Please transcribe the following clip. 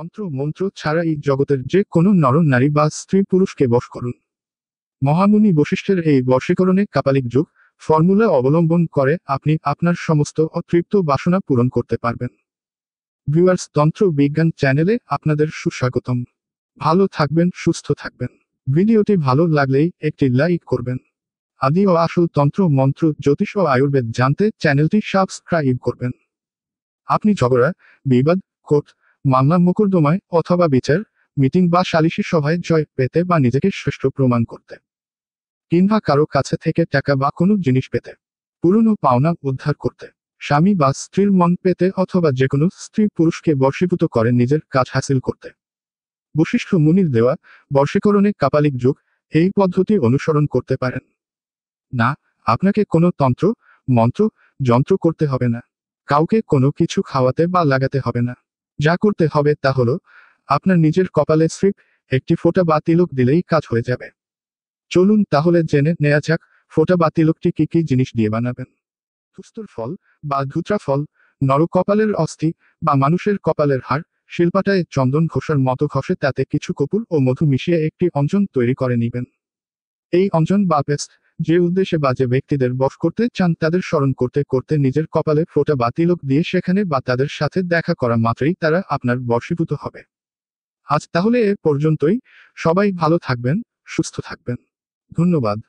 তন্ত্র মন্ত্র ছাড়া এই জগতের যে কোনো নর নারী বা স্ত্রী পুরুষকে বশ করুন মহামুনি বশিষ্ঠের এই বশীকরণে কাপালিক যুগ ফর্মুলা অবলম্বন করে আপনি আপনার সমস্ত অতৃপ্ত বাসনা পূরণ করতে পারবেন ভিউয়ার্স তন্ত্র বিজ্ঞান চ্যানেলে আপনাদের সুস্বাগতম ভালো থাকবেন সুস্থ থাকবেন ভিডিওটি ভালো লাগলেই একটি লাইক করবেন আদি ও আসল তন্ত্র মন্ত্র জ্যোতিষ ও আয়ুর্বেদ জানতে চ্যানেলটি সাবস্ক্রাইব করবেন আপনি ঝগড়া বিবাদ কোর্ট মামলা মোকদ্দমায় অথবা বিচার মিটিং বা সালিশি সভায় জয় পেতে বা নিজেকে শ্রেষ্ঠ প্রমাণ করতে কিংবা কারো কাছে থেকে টাকা বা কোনো জিনিস পেতে পুরনো পাওনা উদ্ধার করতে স্বামী বা স্ত্রীর মন পেতে অথবা যে কোনো স্ত্রী পুরুষকে বর্ষীভূত করে নিজের কাজ হাসিল করতে বশিষ্ঠ মুনির দেওয়া বর্ষীকরণে কাপালিক যুগ এই পদ্ধতি অনুসরণ করতে পারেন না আপনাকে কোনো তন্ত্র মন্ত্র যন্ত্র করতে হবে না কাউকে কোনো কিছু খাওয়াতে বা লাগাতে হবে না যা করতে হবে তা হল আপনার নিজের কপালে স্ট্রিপ একটি ফোটা বা তিলক দিলেই কাজ হয়ে যাবে চলুন তাহলে জেনে নেয়া যাক ফোটা বা তিলকটি কি কি জিনিস দিয়ে বানাবেন খুস্তুর ফল বা ধুত্রা ফল নর কপালের অস্থি বা মানুষের কপালের হাড় শিল্পাটায় চন্দন ঘোষার মতো ঘষে তাতে কিছু কপুর ও মধু মিশিয়ে একটি অঞ্জন তৈরি করে নিবেন এই অঞ্জন বা পেস্ট যে উদ্দেশ্যে বাজে ব্যক্তিদের বশ করতে চান তাদের স্মরণ করতে করতে নিজের কপালে ফোটা বা তিলক দিয়ে সেখানে বা তাদের সাথে দেখা করা মাত্রই তারা আপনার বশীভূত হবে আজ তাহলে এ পর্যন্তই সবাই ভালো থাকবেন সুস্থ থাকবেন ধন্যবাদ